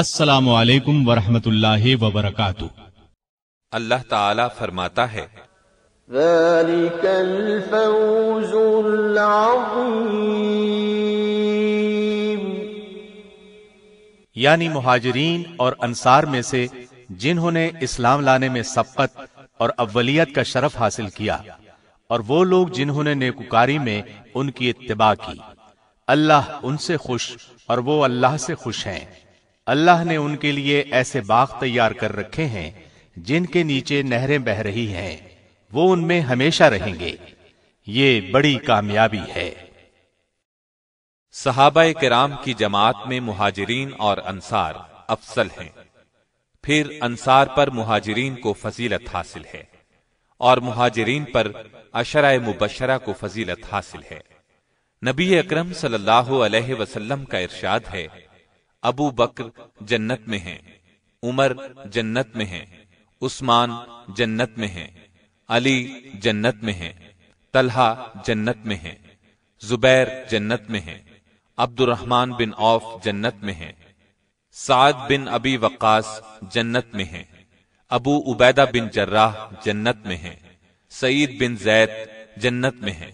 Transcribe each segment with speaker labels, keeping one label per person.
Speaker 1: अस्सलाम वालेकुम वरहमतुल्लाहि व बरकातु
Speaker 2: अल्लाह ताला फरमाता है
Speaker 1: यानी मुहाजरीन और अंसार में से जिन्होंने इस्लाम लाने में सबकत और अव्वलियत का शरफ हासिल किया और वो लोग जिन्होंने नेकुकारी में उनकी इत्तबा की अल्लाह उनसे खुश और वो अल्लाह से खुश हैं अल्लाह ने उनके लिए ऐसे बाग तैयार कर रखे हैं जिनके नीचे नहरें बह रही हैं वो उनमें हमेशा रहेंगे ये बड़ी कामयाबी है
Speaker 2: सहाबा कराम की जमात में मुहाजरीन और अंसार अफसल हैं फिर अंसार पर मुहाजरीन को फजीलत हासिल है और मुहाजरीन पर अशरा मुबशरा को फजीलत हासिल है नबी अक्रम सल्लाम का इरशाद है अबू बकर जन्नत में हैं, उमर जन्नत में हैं, उस्मान जन्नत में हैं, अली जन्नत में हैं, तलहा जन्नत में हैं, जुबैर जन्नत में हैं, अब्दुलरहमान बिन औफ जन्नत में हैं, साद बिन अबी वक्स जन्नत में हैं, अबू उबैदा बिन जर्राह जन्नत में हैं, सईद बिन जैद जन्नत में है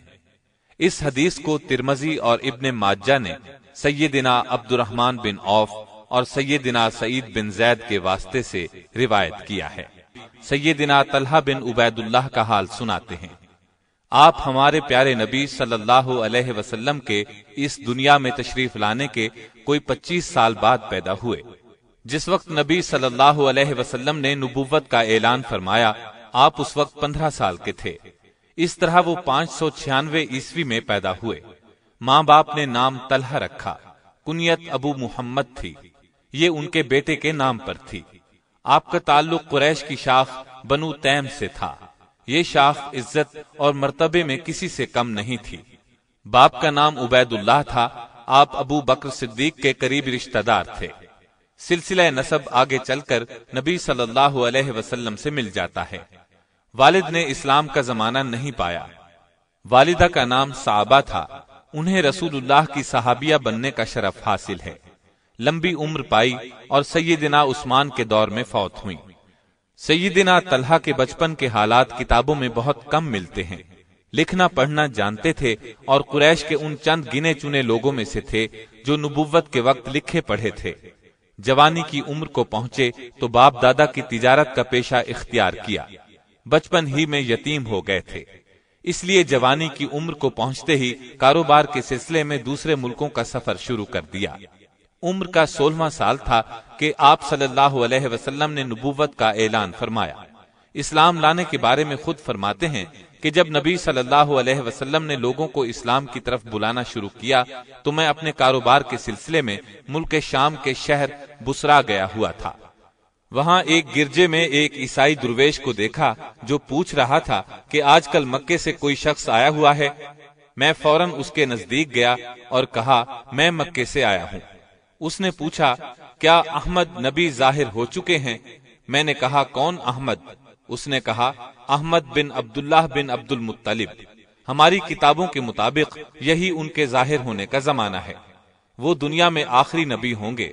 Speaker 2: इस हदीस को तिरमजी और इब्ने माजा ने सैदिना अब्दुलरहमान बिन औफ और सैदिना सईद बिन जैद के वास्ते से रिवायत किया है सैदिना तलहा बिन उबैदुल्लाह का हाल सुनाते हैं आप हमारे प्यारे नबी सल्लल्लाहु अलैहि वसल्लम के इस दुनिया में तशरीफ लाने के कोई 25 साल बाद पैदा हुए जिस वक्त नबी सल्लल्लाहु अलैहि वसल्लम ने नबुवत का ऐलान फरमाया आप उस वक्त पंद्रह साल के थे इस तरह वो पांच सौ छियानवे ईस्वी में पैदा हुए माँ बाप ने नाम तलहा रखा कुनियत अबू मोहम्मद थी ये उनके बेटे के नाम पर थी आपका ताल्लुक कुरैश की शाख बनु तैम से था ये शाख इज्जत और मर्तबे में किसी से कम नहीं थी बाप का नाम उबैदुल्लाह था आप अबू बकर सिद्दीक के करीब रिश्तेदार थे सिलसिला नसब आगे चलकर नबी सल्लल्लाहु अलैहि वसल्लम से मिल जाता है वालिद ने इस्लाम का जमाना नहीं पाया वालिदा का नाम साबा था उन्हें रसूलुल्लाह की सहाबिया बनने का शरफ हासिल है लंबी उम्र पाई और सैदिना उस्मान के दौर में फौत हुई सैदिना तलहा के बचपन के हालात किताबों में बहुत कम मिलते हैं लिखना पढ़ना जानते थे और कुरैश के उन चंद गिने चुने लोगों में से थे जो नबुवत के वक्त लिखे पढ़े थे जवानी की उम्र को पहुंचे तो बाप दादा की तिजारत का पेशा इख्तियार किया बचपन ही में यतीम हो गए थे इसलिए जवानी की उम्र को पहुंचते ही कारोबार के सिलसिले में दूसरे मुल्कों का सफर शुरू कर दिया उम्र का सोलवा साल था कि आप सल्लल्लाहु अलैहि वसल्लम ने नबूवत का ऐलान फरमाया इस्लाम लाने के बारे में खुद फरमाते हैं कि जब नबी सल्लल्लाहु अलैहि वसल्लम ने लोगों को इस्लाम की तरफ बुलाना शुरू किया तो मैं अपने कारोबार के सिलसिले में मुल्क शाम के शहर बुसरा गया हुआ था वहाँ एक गिरजे में एक ईसाई दुर्वेश को देखा जो पूछ रहा था कि आजकल मक्के से कोई शख्स आया हुआ है मैं फौरन उसके नजदीक गया और कहा मैं मक्के से आया हूँ उसने पूछा क्या अहमद नबी जाहिर हो चुके हैं मैंने कहा कौन अहमद उसने कहा अहमद बिन अब्दुल्लाह बिन अब्दुल मुतलिब हमारी किताबों के मुताबिक यही उनके जाहिर होने का जमाना है वो दुनिया में आखिरी नबी होंगे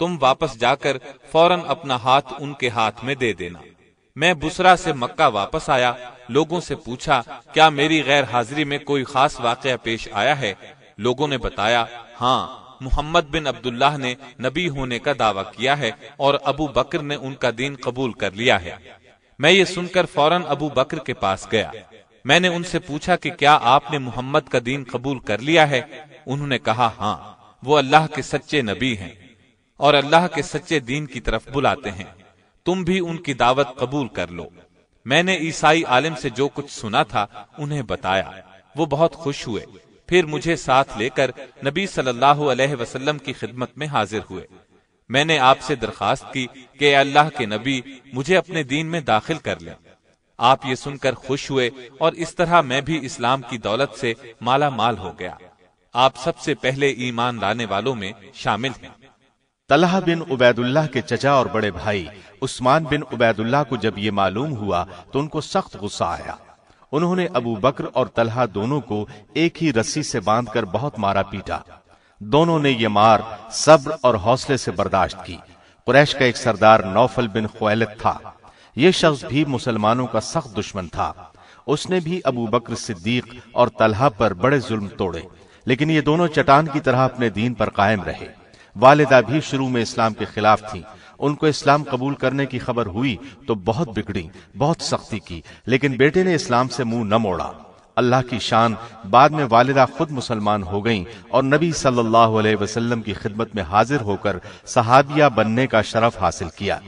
Speaker 2: तुम वापस जाकर फौरन अपना हाथ उनके हाथ में दे देना मैं बुसरा से मक्का वापस आया लोगों से पूछा क्या मेरी गैर हाजिरी में कोई खास वाक़ पेश आया है लोगों ने बताया हाँ मोहम्मद बिन अब्दुल्लाह ने नबी होने का दावा किया है और अबू बकर ने उनका दीन कबूल कर लिया है मैं ये सुनकर फौरन अबू बकर के पास गया मैंने उनसे पूछा कि क्या आपने मोहम्मद का दीन कबूल कर लिया है उन्होंने कहा हाँ वो अल्लाह के सच्चे नबी हैं और अल्लाह के सच्चे दीन की तरफ बुलाते हैं तुम भी उनकी दावत कबूल कर लो मैंने ईसाई आलिम से जो कुछ सुना था उन्हें बताया वो बहुत खुश हुए फिर मुझे साथ लेकर नबी सल्लल्लाहु अलैहि वसल्लम की खिदमत में हाजिर हुए मैंने आपसे दरखास्त की कि अल्लाह के नबी मुझे अपने दीन में दाखिल कर ले आप ये सुनकर खुश हुए और इस तरह मैं भी इस्लाम की दौलत से माला माल हो गया आप सबसे पहले ईमान
Speaker 1: लाने वालों में शामिल हैं तलहा बिन उबैदुल्लाह के चचा और बड़े भाई उस्मान बिन उबैदुल्लाह को जब ये मालूम हुआ तो उनको सख्त गुस्सा आया उन्होंने अबू बकर और तलहा दोनों को एक ही रस्सी से बांधकर बहुत मारा पीटा दोनों ने यह मार सब्र और हौसले से बर्दाश्त की कुरैश का एक सरदार नौफल बिन खुलत था यह शख्स भी मुसलमानों का सख्त दुश्मन था उसने भी अबू बकर सिद्दीक और तलहा पर बड़े जुल्म तोड़े लेकिन ये दोनों चटान की तरह अपने दीन पर कायम रहे वालिदा भी शुरू में इस्लाम के खिलाफ थी उनको इस्लाम कबूल करने की खबर हुई तो बहुत बिगड़ी बहुत सख्ती की लेकिन बेटे ने इस्लाम से मुंह न मोड़ा अल्लाह की शान बाद में वालिदा खुद मुसलमान हो गईं और नबी सल्लल्लाहु अलैहि वसल्लम की खिदमत में हाजिर होकर सहाबिया बनने का शरफ हासिल किया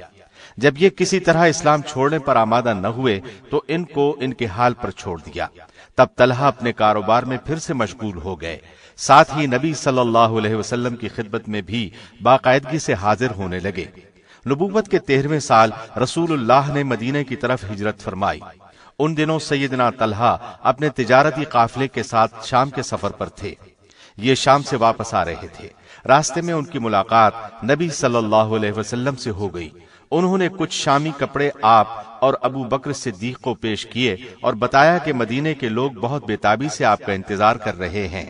Speaker 1: जब ये किसी तरह इस्लाम छोड़ने पर आमादा न हुए तो इनको इनके हाल पर छोड़ दिया तब तलहा अपने कारोबार में फिर से मशगूल हो गए साथ ही नबी सल्लल्लाहु अलैहि वसल्लम की खिदमत में भी बाकायदगी से हाजिर होने लगे नबूबत के तेरहवें साल रसूलुल्लाह ने मदीने की तरफ हिजरत फरमाई उन दिनों सैदना तलहा अपने तजारती काफिले के साथ शाम के सफर पर थे ये शाम से वापस आ रहे थे रास्ते में उनकी मुलाकात नबी सल्लल्लाहु अलैहि वसल्लम से हो गई उन्होंने कुछ शामी कपड़े आप और अबू बकर सिद्दीक को पेश किए और बताया कि मदीने के लोग बहुत बेताबी से आपका इंतजार कर रहे हैं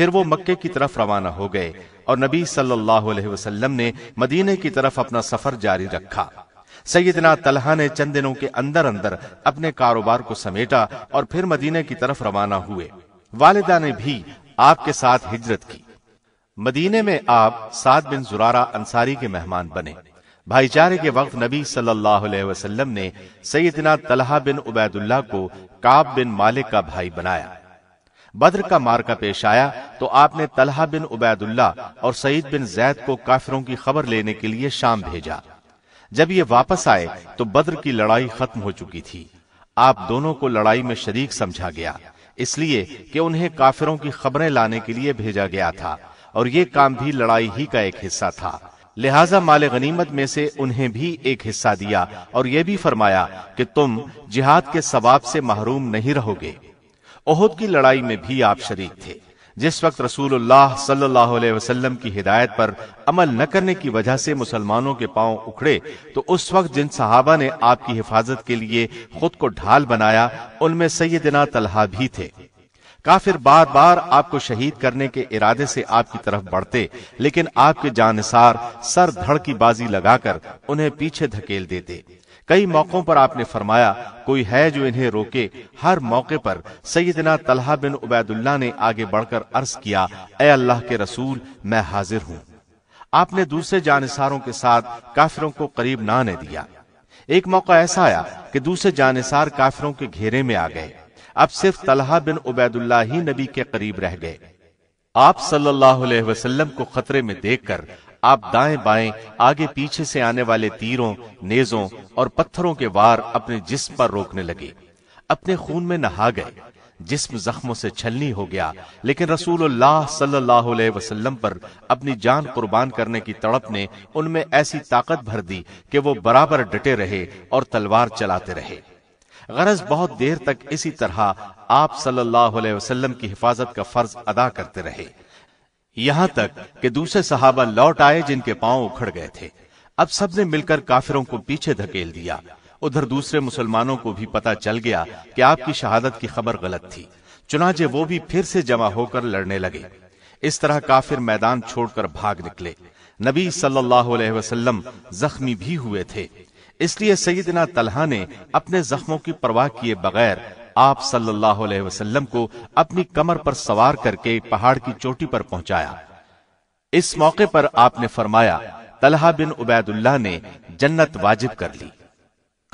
Speaker 1: फिर वो मक्के की तरफ रवाना हो गए और नबी सल्लल्लाहु अलैहि वसल्लम ने मदीने की तरफ अपना सफर जारी रखा सैदना तलहा ने चंद दिनों के अंदर अंदर अपने कारोबार को समेटा और फिर मदीने की तरफ रवाना हुए वालिदा ने भी आपके साथ हिजरत की मदीने में आप सात बिन जुरारा अंसारी के मेहमान बने भाईचारे के वक्त नबी सल्लल्लाहु अलैहि वसल्लम ने सैदना तलहा बिन उबैदुल्ला को काब बिन मालिक का भाई बनाया बद्र का मार्का पेश आया तो आपने तलहा बिन उबैदुल्ला और सईद बिन जैद को काफिरों की खबर लेने के लिए शाम भेजा जब ये वापस आए तो बद्र की लड़ाई खत्म हो चुकी थी आप दोनों को लड़ाई में शरीक समझा गया इसलिए कि उन्हें काफिरों की खबरें लाने के लिए भेजा गया था और ये काम भी लड़ाई ही का एक हिस्सा था लिहाजा माल गनीमत में से उन्हें भी एक हिस्सा दिया और यह भी फरमाया कि तुम जिहाद के सवाब से महरूम नहीं रहोगे ओहद की लड़ाई में भी आप शरीक थे जिस वक्त रसूलुल्लाह सल्लल्लाहु अलैहि वसल्लम की हिदायत पर अमल न करने की वजह से मुसलमानों के पांव उखड़े तो उस वक्त जिन सहाबा ने आपकी हिफाजत के लिए खुद को ढाल बनाया उनमें सैदना तलहा भी थे काफिर बार बार आपको शहीद करने के इरादे से आपकी तरफ बढ़ते लेकिन आपके जानसार सर धड़ की बाजी लगाकर उन्हें पीछे धकेल देते कई मौकों पर आपने फरमाया कोई है जो इन्हें रोके हर मौके पर सैदना तलहा बिन उबैदुल्ला ने आगे बढ़कर अर्ज किया ए अल्लाह के रसूल मैं हाजिर हूं आपने दूसरे जानसारों के साथ काफिरों को करीब ना आने दिया एक मौका ऐसा आया कि दूसरे जानसार काफिरों के घेरे में आ गए अब सिर्फ तलहा बिन उबैदुल्ला ही नबी के करीब रह गए आप सल्लल्लाहु अलैहि वसल्लम को खतरे में देखकर आप दाएं बाएं आगे पीछे से आने वाले तीरों नेजों और पत्थरों के वार अपने जिस्म पर रोकने लगे अपने खून में नहा गए जिस्म जख्मों से छलनी हो गया लेकिन रसूलुल्लाह सल्लल्लाहु अलैहि वसल्लम पर अपनी जान कुर्बान करने की तड़प ने उनमें ऐसी ताकत भर दी कि वो बराबर डटे रहे और तलवार चलाते रहे गरज बहुत देर तक इसी तरह आप सल्लल्लाहु अलैहि वसल्लम की हिफाजत का फर्ज अदा करते रहे यहां तक कि दूसरे सहाबा लौट आए जिनके पांव उखड़ गए थे अब सबने मिलकर काफिरों को पीछे धकेल दिया उधर दूसरे मुसलमानों को भी पता चल गया कि आपकी शहादत की खबर गलत थी चुनाचे वो भी फिर से जमा होकर लड़ने लगे इस तरह काफिर मैदान छोड़कर भाग निकले नबी सल्लल्लाहु अलैहि वसल्लम जख्मी भी हुए थे इसलिए सईदना तलहा ने अपने जख्मों की परवाह किए बगैर आप सल्लल्लाहु अलैहि वसल्लम को अपनी कमर पर सवार करके पहाड़ की चोटी पर पहुंचाया इस मौके पर आपने फरमाया तलहा बिन उबैदुल्लाह ने जन्नत वाजिब कर ली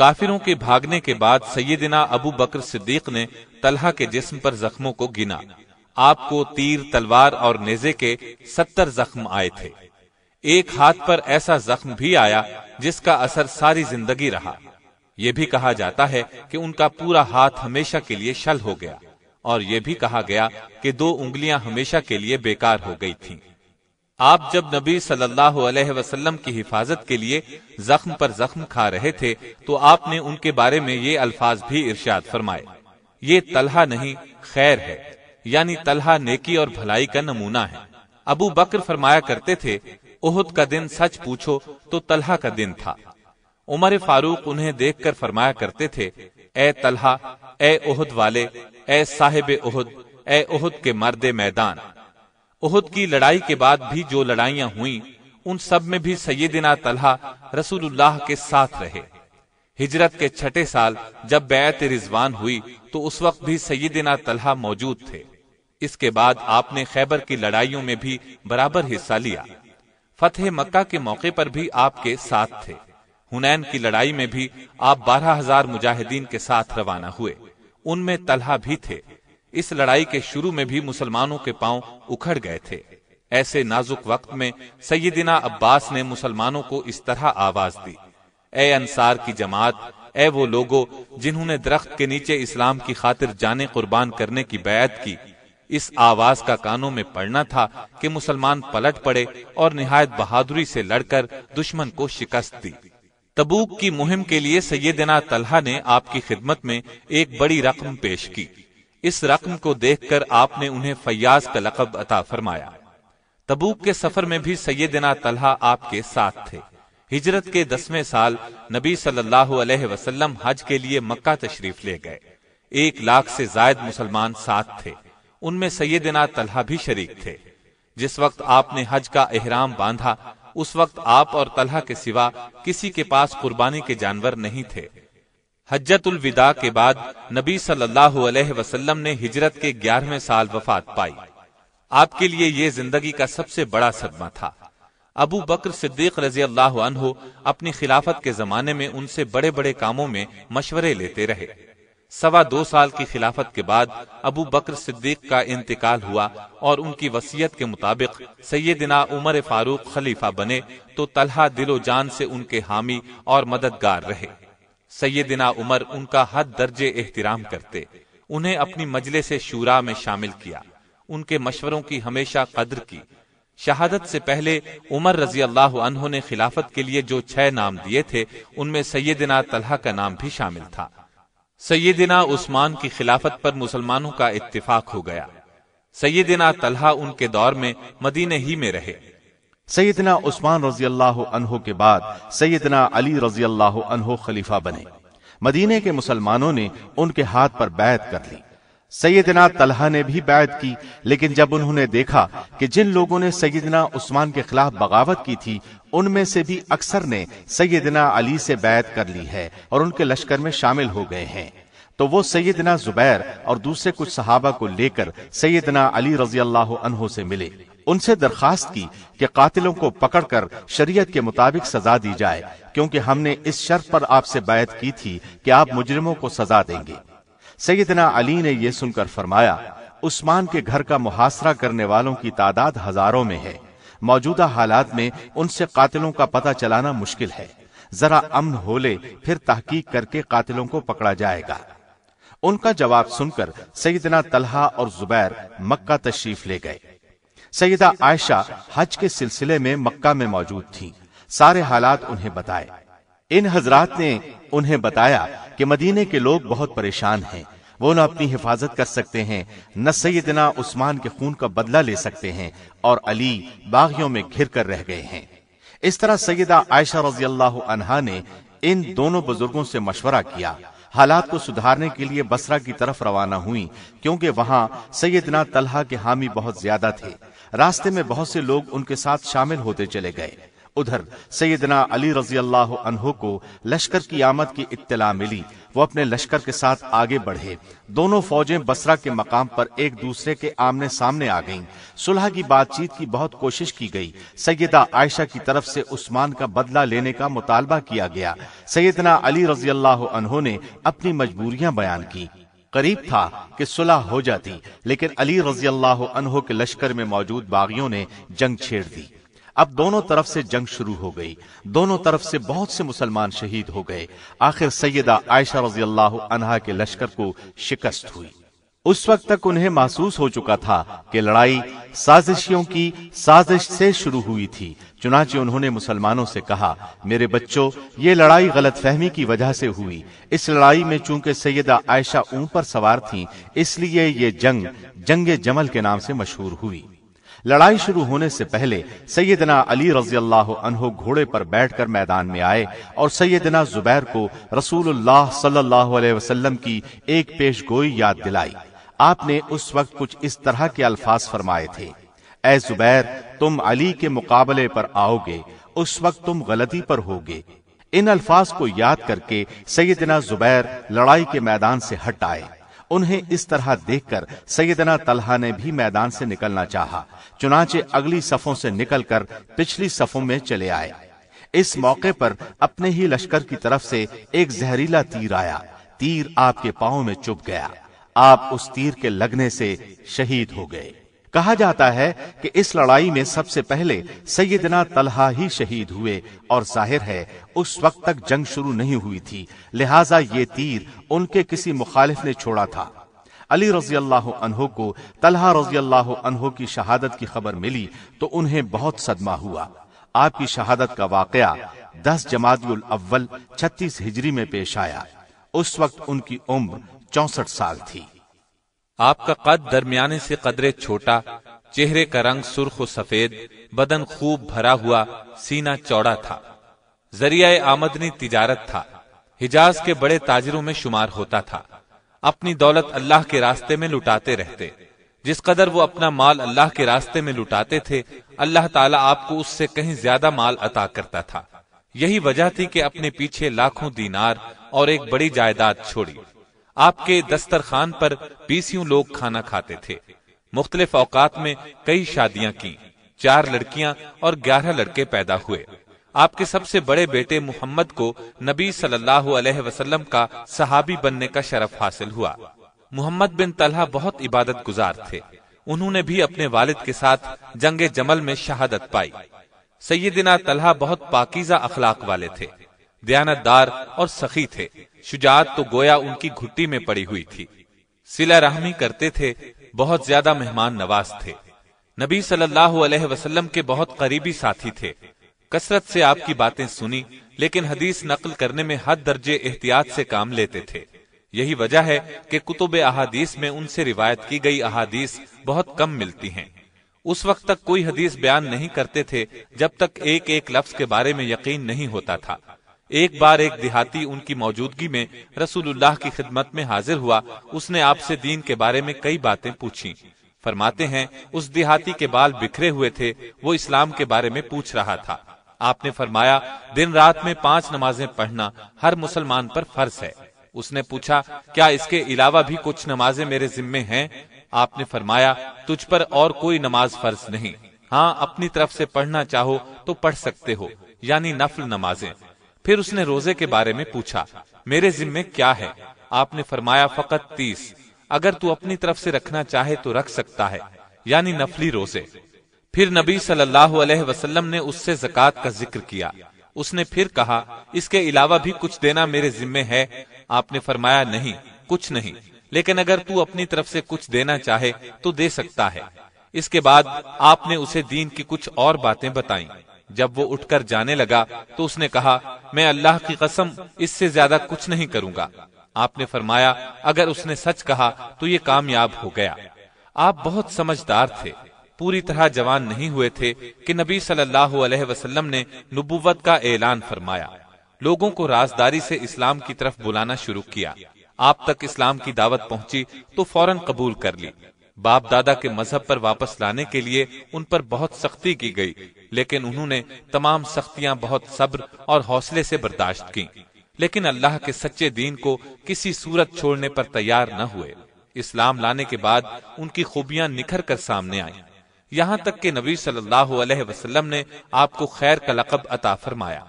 Speaker 2: काफिरों के भागने के बाद सैदिना अबू बकर सिद्दीक ने तलहा के जिस्म पर जख्मों को गिना आपको तीर तलवार और नेजे के सत्तर जख्म आए थे एक हाथ पर ऐसा जख्म भी आया जिसका असर सारी जिंदगी रहा यह भी कहा जाता है कि उनका पूरा हाथ हमेशा के लिए शल हो गया और यह भी कहा गया कि दो उंगलियां हमेशा के लिए बेकार हो गई थीं। आप जब नबी सल्लल्लाहु अलैहि वसल्लम की हिफाजत के लिए जख्म पर जख्म खा रहे थे तो आपने उनके बारे में ये अल्फाज भी इर्शाद फरमाए ये तलहा नहीं खैर है यानी तलहा नेकी और भलाई का नमूना है अबू बकर फरमाया करते थे ओहद का दिन सच पूछो तो तलहा का दिन था उमर फारूक उन्हें देखकर फरमाया करते थे ए तलहा ए उहद वाले ए साहिब उहद ए उहद के मर्द मैदान उहद की लड़ाई के बाद भी जो लड़ाइयां हुई उन सब में भी सैदिना तलहा रसूलुल्लाह के साथ रहे हिजरत के छठे साल जब बैत रिजवान हुई तो उस वक्त भी सैदिना तलहा मौजूद थे इसके बाद आपने खैबर की लड़ाइयों में भी बराबर हिस्सा लिया फतेह मक्का के मौके पर भी आपके साथ थे हुनैन की लड़ाई में भी आप बारह हजार मुजाहिदीन के साथ रवाना हुए उनमें तलहा भी थे इस लड़ाई के शुरू में भी मुसलमानों के पांव उखड़ गए थे ऐसे नाजुक वक्त में सैदिना अब्बास ने मुसलमानों को इस तरह आवाज दी ए अंसार की जमात ए वो लोगो जिन्होंने दरख्त के नीचे इस्लाम की खातिर जाने कुर्बान करने की बैत की इस आवाज का कानों में पड़ना था कि मुसलमान पलट पड़े और निहायत बहादुरी से लड़कर दुश्मन को शिकस्त दी तबूक की मुहिम के लिए सैदना तलहा ने आपकी खिदमत में एक बड़ी रकम पेश की इस रकम को देखकर आपने उन्हें फयाज का लकब अता फरमाया तबूक के सफर में भी सैदना तलहा आपके साथ थे हिजरत के दसवें साल नबी सल्लल्लाहु अलैहि वसल्लम हज के लिए मक्का तशरीफ ले गए एक लाख से जायद मुसलमान साथ थे उनमें सैदना तलहा भी शरीक थे जिस वक्त आपने हज का एहराम बांधा उस वक्त आप और तलहा के सिवा किसी के पास कुर्बानी के जानवर नहीं थे हजतुल विदा के बाद नबी सल्लल्लाहु अलैहि वसल्लम ने हिजरत के ग्यारहवें साल वफात पाई आपके लिए ये जिंदगी का सबसे बड़ा सदमा था अबू बकर सिद्दीक रजी अल्लाह अपनी खिलाफत के जमाने में उनसे बड़े बड़े कामों में मशवरे लेते रहे सवा दो साल की खिलाफत के बाद अबू बकर सिद्दीक का इंतकाल हुआ और उनकी वसीयत के मुताबिक सैदिना उमर फारूक खलीफा बने तो तलहा दिलो जान से उनके हामी और मददगार रहे सैदिना उमर उनका हद दर्जे एहतराम करते उन्हें अपनी मजले से शूरा में शामिल किया उनके मशवरों की हमेशा कदर की शहादत से पहले उमर रजी अल्लाह ने खिलाफत के लिए जो छह नाम दिए थे उनमें सैदिना तलहा का नाम भी शामिल था सैदिना उस्मान की खिलाफत पर मुसलमानों का इत्तेफाक हो गया सैदिना तलहा उनके दौर में मदीने ही में
Speaker 1: रहे सैदना उस्मान रजी अल्लाह अनहो के बाद सैदना अली रजी अल्लाह अनहो खलीफा बने मदीने के मुसलमानों ने उनके हाथ पर बैत कर ली सैदना तलहा ने भी बैत की लेकिन जब उन्होंने देखा कि जिन लोगों ने सैदना उस्मान के खिलाफ बगावत की थी उनमें से भी अक्सर ने सैदना अली से बैत कर ली है और उनके लश्कर में शामिल हो गए हैं तो वो सैदना जुबैर और दूसरे कुछ सहाबा को लेकर सैदना अली रजी अल्लाह से मिले उनसे दरखास्त की कि कातिलों को पकड़कर शरीयत के मुताबिक सजा दी जाए क्योंकि हमने इस शर्त पर आपसे बैत की थी कि आप मुजरिमों को सजा देंगे सैदना अली ने यह सुनकर फरमाया उस्मान के घर का मुहासरा करने वालों की तादाद हजारों में है मौजूदा हालात में उनसे कातिलों का पता चलाना मुश्किल है जरा अमन हो ले फिर तहकीक करके कातिलों को पकड़ा जाएगा उनका जवाब सुनकर सैदना तलहा और जुबैर मक्का तशरीफ ले गए सैदा आयशा हज के सिलसिले में मक्का में मौजूद थी सारे हालात उन्हें बताए इन हजरात ने उन्हें बताया कि मदीने के लोग बहुत परेशान हैं वो न अपनी हिफाजत कर सकते हैं न सैदना उस्मान के खून का बदला ले सकते हैं और अली बागियों में घिर कर रह गए हैं इस तरह सैदा आयशा रजी ने इन दोनों बुजुर्गों से मशवरा किया हालात को सुधारने के लिए बसरा की तरफ रवाना हुई क्योंकि वहां सैदना तलहा के हामी बहुत ज्यादा थे रास्ते में बहुत से लोग उनके साथ शामिल होते चले गए उधर सैदना अली रजी अल्लाह अनहो को लश्कर की आमद की इत्तला मिली वो अपने लश्कर के साथ आगे बढ़े दोनों फौजें बसरा के मकाम पर एक दूसरे के आमने सामने आ गईं। सुलह की बातचीत की बहुत कोशिश की गई सैदा आयशा की तरफ से उस्मान का बदला लेने का मुतालबा किया गया सैदना अली रजी अल्लाह अनहो ने अपनी मजबूरियां बयान की करीब था कि सुलह हो जाती लेकिन अली रजी अल्लाह अनहो के लश्कर में मौजूद बागियों ने जंग छेड़ दी अब दोनों तरफ से जंग शुरू हो गई दोनों तरफ से बहुत से मुसलमान शहीद हो गए आखिर सैयदा आयशा रजी अल्लाह के लश्कर को शिकस्त हुई उस वक्त तक उन्हें महसूस हो चुका था कि लड़ाई साजिशियों की साजिश से शुरू हुई थी चुनाचे उन्होंने मुसलमानों से कहा मेरे बच्चों ये लड़ाई गलत फहमी की वजह से हुई इस लड़ाई में चूंकि सैयदा आयशा ऊपर सवार थीं, इसलिए ये जंग जंग जमल के नाम से मशहूर हुई लड़ाई शुरू होने से पहले सैयदना अली रजी अल्लाह अनहो घोड़े पर बैठकर मैदान में आए और सैयदना जुबैर को रसूलुल्लाह सल्लल्लाहु अलैहि वसल्लम की एक पेश गोई याद दिलाई आपने उस वक्त कुछ इस तरह के अल्फाज फरमाए थे ए जुबैर तुम अली के मुकाबले पर आओगे उस वक्त तुम गलती पर होगे इन अल्फाज को याद करके सैदना जुबैर लड़ाई के मैदान से हट आए उन्हें इस तरह देखकर सैदना तलहा ने भी मैदान से निकलना चाहा चुनाचे अगली सफों से निकलकर पिछली सफों में चले आए इस मौके पर अपने ही लश्कर की तरफ से एक जहरीला तीर आया तीर आपके पाओ में चुप गया आप उस तीर के लगने से शहीद हो गए कहा जाता है कि इस लड़ाई में सबसे पहले सैदना तलहा ही शहीद हुए और जाहिर है उस वक्त तक जंग शुरू नहीं हुई थी लिहाजा ये तीर उनके किसी मुखालिफ ने छोड़ा था अली रजी अल्लाह को तलहा रजी अल्लाह की शहादत की खबर मिली तो उन्हें बहुत सदमा हुआ आपकी शहादत का वाकया दस जमातुल अव्वल छत्तीस हिजरी में पेश आया उस वक्त उनकी उम्र चौसठ साल थी
Speaker 2: आपका कद दरमियाने से कदरे छोटा चेहरे का रंग सुर्ख सफेद बदन खूब भरा हुआ सीना चौड़ा था जरिया आमदनी तिजारत था हिजाज के बड़े ताजरों में शुमार होता था अपनी दौलत अल्लाह के रास्ते में लुटाते रहते जिस कदर वो अपना माल अल्लाह के रास्ते में लुटाते थे अल्लाह ताला आपको उससे कहीं ज्यादा माल अता करता था यही वजह थी कि अपने पीछे लाखों दीनार और एक बड़ी जायदाद छोड़ी आपके दस्तरखान पर बीसियों लोग खाना खाते थे मुख्तलिफ अवकात में कई शादियां की चार लड़कियां और ग्यारह लड़के पैदा हुए आपके सबसे बड़े बेटे मोहम्मद को नबी सल्लल्लाहु अलैहि वसल्लम का सहाबी बनने का शरफ हासिल हुआ मोहम्मद बिन तलहा बहुत इबादत गुजार थे उन्होंने भी अपने वालिद के साथ जंग जमल में शहादत पाई सैदिना तलहा बहुत पाकिजा अखलाक वाले थे दयानतदार और सखी थे शुजात तो गोया उनकी घुट्टी में पड़ी हुई थी सिला रहमी करते थे बहुत ज्यादा मेहमान नवाज थे नबी सल्लल्लाहु अलैहि वसल्लम के बहुत करीबी साथी थे कसरत से आपकी बातें सुनी लेकिन हदीस नकल करने में हद दर्जे एहतियात से काम लेते थे यही वजह है कि कुतुब अहादीस में उनसे रिवायत की गई अहादीस बहुत कम मिलती हैं। उस वक्त तक कोई हदीस बयान नहीं करते थे जब तक एक एक लफ्ज के बारे में यकीन नहीं होता था एक बार एक देहाती उनकी मौजूदगी में रसूलुल्लाह की खिदमत में हाजिर हुआ उसने आपसे दीन के बारे में कई बातें पूछी फरमाते हैं उस देहाती के बाल बिखरे हुए थे वो इस्लाम के बारे में पूछ रहा था आपने फरमाया दिन रात में पांच नमाजें पढ़ना हर मुसलमान पर फर्ज है उसने पूछा क्या इसके अलावा भी कुछ नमाजें मेरे जिम्मे हैं आपने फरमाया तुझ पर और कोई नमाज फर्ज नहीं हाँ अपनी तरफ से पढ़ना चाहो तो पढ़ सकते हो यानी नफल नमाजें फिर उसने रोजे के बारे में पूछा मेरे जिम्मे क्या है आपने फरमाया फकत तीस अगर तू अपनी तरफ से रखना चाहे तो रख सकता है यानी नफली रोजे फिर नबी सल्लल्लाहु अलैहि वसल्लम ने उससे जक़ात का जिक्र किया उसने फिर कहा इसके अलावा भी कुछ देना मेरे जिम्मे है आपने फरमाया नहीं कुछ नहीं लेकिन अगर तू अपनी तरफ से कुछ देना चाहे तो दे सकता है इसके बाद आपने उसे दीन की कुछ और बातें बताई जब वो उठकर जाने लगा तो उसने कहा मैं अल्लाह की कसम इससे ज्यादा कुछ नहीं करूंगा आपने फरमाया अगर उसने सच कहा तो ये कामयाब हो गया आप बहुत समझदार थे पूरी तरह जवान नहीं हुए थे कि नबी सल्लल्लाहु अलैहि वसल्लम ने नबुवत का ऐलान फरमाया लोगों को राजदारी से इस्लाम की तरफ बुलाना शुरू किया आप तक इस्लाम की दावत पहुंची तो फौरन कबूल कर ली बाप दादा के मजहब पर वापस लाने के लिए उन पर बहुत सख्ती की गई लेकिन उन्होंने तमाम सख्तियां बहुत सब्र और हौसले से बर्दाश्त की लेकिन अल्लाह के सच्चे दीन को किसी सूरत छोड़ने पर तैयार न हुए इस्लाम लाने के बाद उनकी खूबियां निखर कर सामने आई यहाँ तक के नबी सल्लल्लाहु ने आपको खैर का लकब अता फरमाया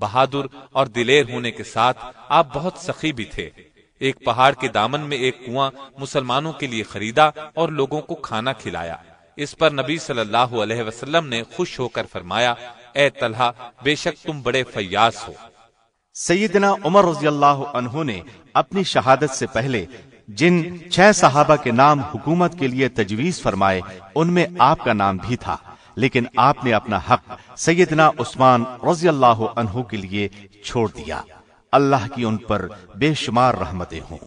Speaker 2: बहादुर और दिलेर होने के साथ आप बहुत सखी भी थे एक पहाड़ के दामन में एक कुआं मुसलमानों के लिए खरीदा और लोगों को खाना खिलाया इस पर नबी सल्लल्लाहु अलैहि वसल्लम ने खुश होकर फरमाया ए तलहा बेशक तुम बड़े फयास हो
Speaker 1: सैदना उमर रजी अल्लाह ने अपनी शहादत से पहले जिन छह सहाबा के नाम हुकूमत के लिए तजवीज फरमाए उनमें आपका नाम भी था लेकिन आपने अपना हक सैदना उस्मान रजियाल्लाह के लिए छोड़ दिया अल्लाह की उन पर बेशुमार रहमतें हों